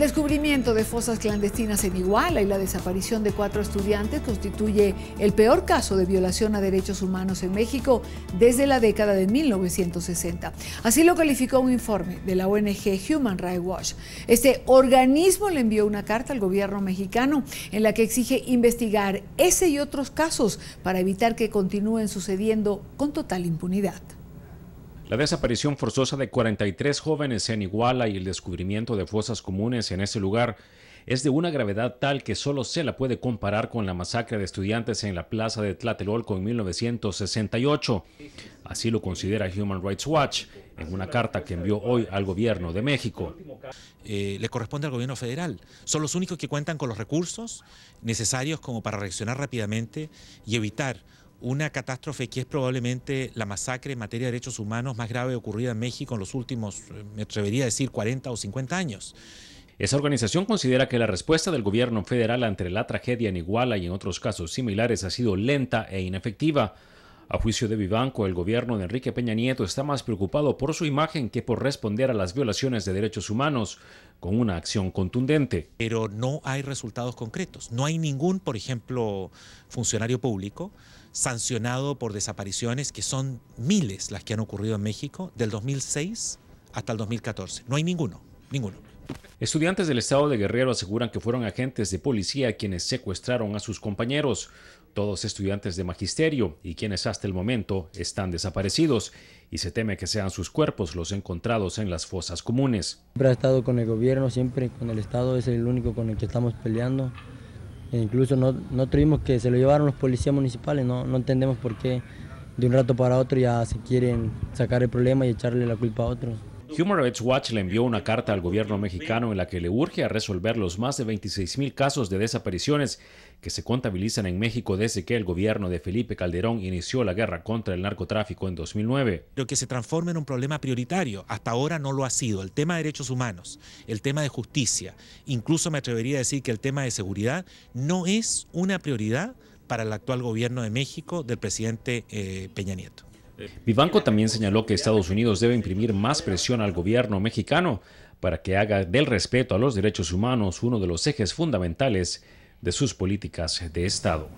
El descubrimiento de fosas clandestinas en Iguala y la desaparición de cuatro estudiantes constituye el peor caso de violación a derechos humanos en México desde la década de 1960. Así lo calificó un informe de la ONG Human Rights Watch. Este organismo le envió una carta al gobierno mexicano en la que exige investigar ese y otros casos para evitar que continúen sucediendo con total impunidad. La desaparición forzosa de 43 jóvenes en Iguala y el descubrimiento de fosas comunes en ese lugar es de una gravedad tal que solo se la puede comparar con la masacre de estudiantes en la plaza de Tlatelolco en 1968. Así lo considera Human Rights Watch en una carta que envió hoy al gobierno de México. Eh, le corresponde al gobierno federal. Son los únicos que cuentan con los recursos necesarios como para reaccionar rápidamente y evitar una catástrofe que es probablemente la masacre en materia de derechos humanos más grave ocurrida en México en los últimos, eh, me atrevería a decir, 40 o 50 años. Esa organización considera que la respuesta del gobierno federal ante la tragedia en Iguala y en otros casos similares ha sido lenta e inefectiva. A juicio de Vivanco, el gobierno de Enrique Peña Nieto está más preocupado por su imagen que por responder a las violaciones de derechos humanos con una acción contundente. Pero no hay resultados concretos. No hay ningún, por ejemplo, funcionario público sancionado por desapariciones, que son miles las que han ocurrido en México, del 2006 hasta el 2014. No hay ninguno, ninguno. Estudiantes del estado de Guerrero aseguran que fueron agentes de policía quienes secuestraron a sus compañeros, todos estudiantes de magisterio y quienes hasta el momento están desaparecidos y se teme que sean sus cuerpos los encontrados en las fosas comunes. Siempre ha estado con el gobierno, siempre con el estado, es el único con el que estamos peleando. E incluso no, no tuvimos que se lo llevaron los policías municipales, no, no entendemos por qué de un rato para otro ya se quieren sacar el problema y echarle la culpa a otros. Human Rights Watch le envió una carta al gobierno mexicano en la que le urge a resolver los más de 26.000 casos de desapariciones que se contabilizan en México desde que el gobierno de Felipe Calderón inició la guerra contra el narcotráfico en 2009. Lo que se transforma en un problema prioritario, hasta ahora no lo ha sido. El tema de derechos humanos, el tema de justicia, incluso me atrevería a decir que el tema de seguridad no es una prioridad para el actual gobierno de México del presidente eh, Peña Nieto. Vivanco también señaló que Estados Unidos debe imprimir más presión al gobierno mexicano para que haga del respeto a los derechos humanos uno de los ejes fundamentales de sus políticas de Estado.